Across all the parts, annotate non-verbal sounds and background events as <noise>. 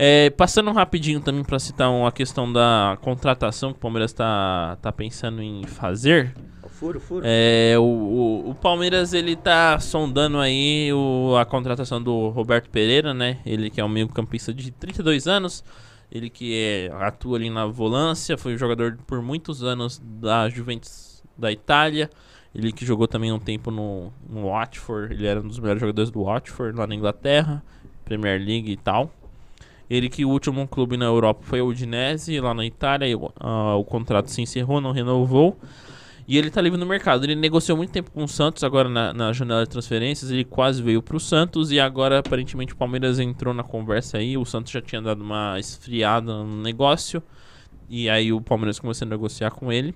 É, passando rapidinho também para citar uma questão da contratação que o Palmeiras está tá pensando em fazer. Furo, furo. É, o, o, o, Palmeiras ele tá sondando aí o, a contratação do Roberto Pereira, né? Ele que é um meio-campista de 32 anos, ele que é, atua ali na volância, foi jogador por muitos anos da Juventus da Itália. Ele que jogou também um tempo no, no Watford, ele era um dos melhores jogadores do Watford lá na Inglaterra, Premier League e tal. Ele que o último clube na Europa foi o Udinese, lá na Itália, uh, o contrato se encerrou, não renovou. E ele está livre no mercado. Ele negociou muito tempo com o Santos, agora na, na janela de transferências. Ele quase veio para o Santos e agora aparentemente o Palmeiras entrou na conversa aí. O Santos já tinha dado uma esfriada no negócio. E aí o Palmeiras começou a negociar com ele.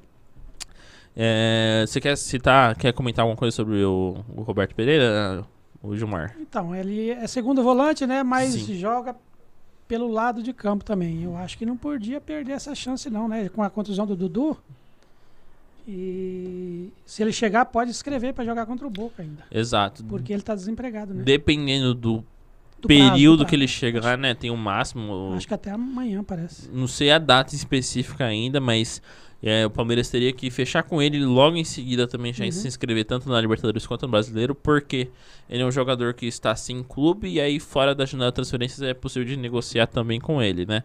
É, você quer citar, quer comentar alguma coisa sobre o, o Roberto Pereira, o Gilmar? Então, ele é segundo volante, né? Mas Sim. joga pelo lado de campo também. Eu acho que não podia perder essa chance, não, né? Com a contusão do Dudu. E se ele chegar, pode escrever para jogar contra o Boca ainda. Exato. Porque ele tá desempregado, né? Dependendo do, do período prazo, prazo. que ele chegar, né? Tem o um máximo. Acho que até amanhã, parece. Não sei a data específica ainda, mas é, o Palmeiras teria que fechar com ele logo em seguida também já uhum. se inscrever tanto na Libertadores quanto no Brasileiro, porque ele é um jogador que está assim em clube e aí fora da janela de transferências é possível de negociar também com ele, né?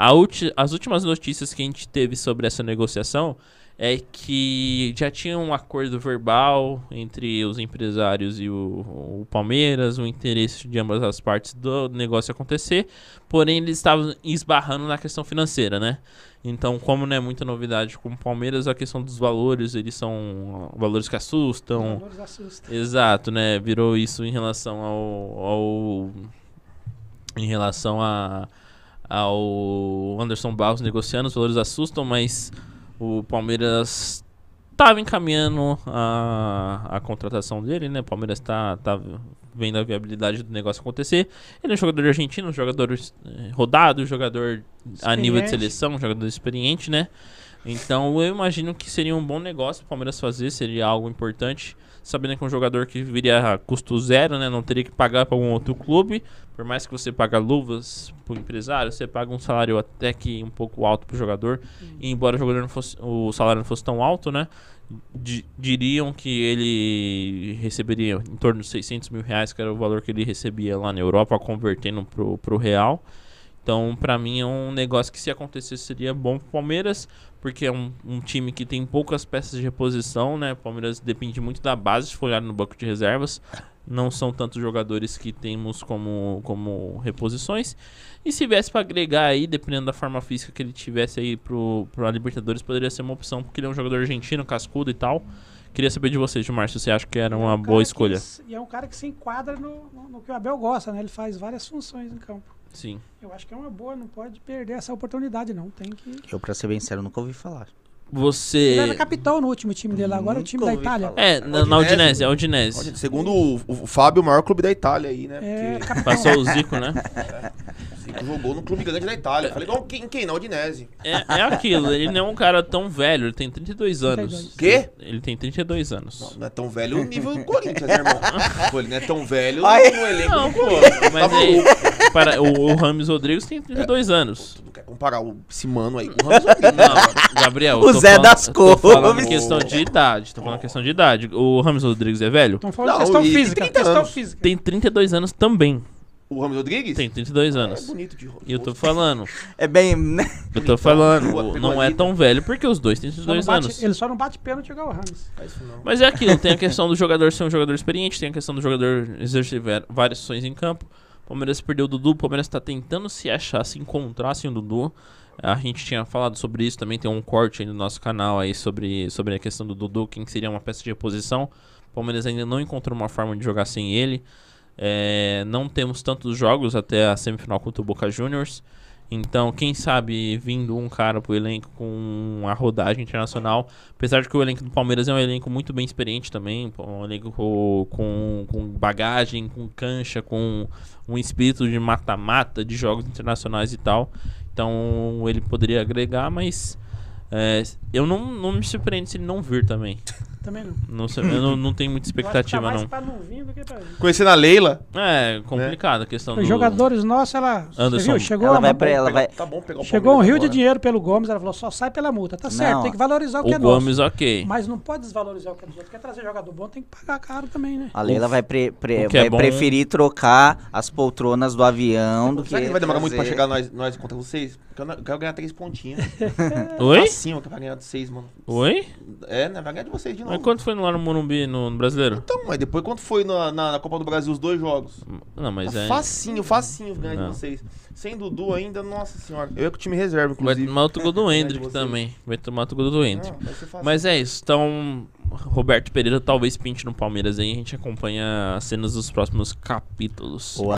Ulti, as últimas notícias que a gente teve sobre essa negociação é que já tinha um acordo verbal entre os empresários e o, o Palmeiras, o interesse de ambas as partes do negócio acontecer, porém eles estavam esbarrando na questão financeira, né? Então, como não é muita novidade com o Palmeiras, a questão dos valores, eles são valores que assustam. Valores assustam. Exato, né? Virou isso em relação ao, ao em relação a ao Anderson Barros negociando, os valores assustam, mas o Palmeiras estava encaminhando a, a contratação dele, né? O Palmeiras está tá vendo a viabilidade do negócio acontecer. Ele é um jogador argentino, um jogador eh, rodado, um jogador a nível de seleção, um jogador experiente, né? Então eu imagino que seria um bom negócio o Palmeiras fazer, seria algo importante sabendo que é um jogador que viria a custo zero, né? Não teria que pagar para algum outro clube. Por mais que você paga luvas para o empresário, você paga um salário até que um pouco alto para o jogador. Hum. E embora o, jogador não fosse, o salário não fosse tão alto, né? D diriam que ele receberia em torno de 600 mil reais, que era o valor que ele recebia lá na Europa, convertendo para o real. Então, para mim, é um negócio que se acontecesse seria bom pro Palmeiras porque é um, um, time que tem poucas peças de reposição, né? O Palmeiras depende muito da base, se for olhar no banco de reservas. Não são tantos jogadores que temos como, como reposições. E se viesse para agregar aí, dependendo da forma física que ele tivesse aí pro, a Libertadores, poderia ser uma opção, porque ele é um jogador argentino, cascudo e tal. Queria saber de você, Gilmar, se você acha que era uma é um boa escolha. Que, e é um cara que se enquadra no, no, no que o Abel gosta, né? Ele faz várias funções em campo. Sim. Eu acho que é uma boa, não pode perder essa oportunidade, não. Tem que. Eu, pra ser bem sério, nunca ouvi falar. Você. Ele era capitão no último time dele, agora é o time da Itália. Falar. É, na, na Udinese, é a Udinese. Segundo o, o Fábio, o maior clube da Itália aí, né? É, Porque... Passou o Zico, né? <laughs> que jogou no clube grande da Itália. falei, não, quem, quem? Na Odinese. É, é aquilo, ele não é um cara tão velho, ele tem 32 anos. Quê? Ele tem 32 anos. Não, não é tão velho o nível do Corinthians, né, irmão? pô, ele não é tão velho Ai. no elenco não, pô, Mas tá aí, para, o, o Rames Rodrigues tem 32 é, anos. Pô, tu quer comparar esse mano aí com o Rames Rodrigues? Não, né? Gabriel. O Zé falando, das Cores. Tô falando questão de idade, tô falando questão de idade. O Rames Rodrigues é velho? Estão falando não, de questão física. Tem, 30 questão física. tem 32 anos também. O Ramos Rodrigues? Tem 32 ah, é anos. É bonito de rosto. E eu tô falando. é bem. Né? Eu tô falando, não é tão velho, porque os dois têm 32 bate- anos. Ele só não bate pênalti igual o Ramos. isso não. Mas é aquilo, tem a questão do jogador ser um jogador experiente, tem a questão do jogador exercer várias ações em campo. O Palmeiras perdeu o Dudu, o Palmeiras tá tentando se achar, se encontrar sem o Dudu. A gente tinha falado sobre isso também, tem um corte aí no nosso canal aí sobre, sobre a questão do Dudu, quem seria uma peça de reposição. O Palmeiras ainda não encontrou uma forma de jogar sem ele. É, não temos tantos jogos até a semifinal contra o Boca Juniors. Então, quem sabe vindo um cara pro elenco com a rodagem internacional. Apesar de que o elenco do Palmeiras é um elenco muito bem experiente também. Um elenco com, com bagagem, com cancha, com um espírito de mata-mata, de jogos internacionais e tal. Então, ele poderia agregar, mas é, eu não, não me surpreendo se ele não vir também. <laughs> Também não. Não sei, eu não, não tenho muita tá expectativa, tá não. Pra do que pra... Conhecendo a Leila. É, complicada a questão Os do... jogadores nossos, ela. Anderson. Viu? Chegou ela vai pra ela. Vai... Tá bom pegar o Chegou um rio agora. de dinheiro pelo Gomes, ela falou: só sai pela multa. Tá não, certo, tem que valorizar o, o que é Gomes, nosso. Gomes, ok. Mas não pode desvalorizar o que é dos outros. Quer trazer jogador bom, tem que pagar caro também, né? A Leila vai, pre, pre, é vai é preferir trocar as poltronas do avião do Será que, vai demorar muito pra chegar nós, nós contra vocês? Porque eu, eu quero ganhar três pontinhas. <laughs> Tá Oi? Assim, eu quero ganhar de seis, mano. Oi? É, né? Vai ganhar de vocês de novo. Mas quando foi lá no Morumbi, no, no Brasileiro? Então, mas depois quando foi na, na, na Copa do Brasil os dois jogos? Não, mas tá é... Facinho, facinho ganhar de vocês. Sem Dudu ainda, nossa senhora. Eu é com o time reserva, inclusive. Vai tomar outro gol do <laughs> Hendrick também. Vai tomar outro gol do Hendrick. Não, mas é isso, então... Roberto Pereira talvez pinte no Palmeiras aí. A gente acompanha as cenas dos próximos capítulos. Boa.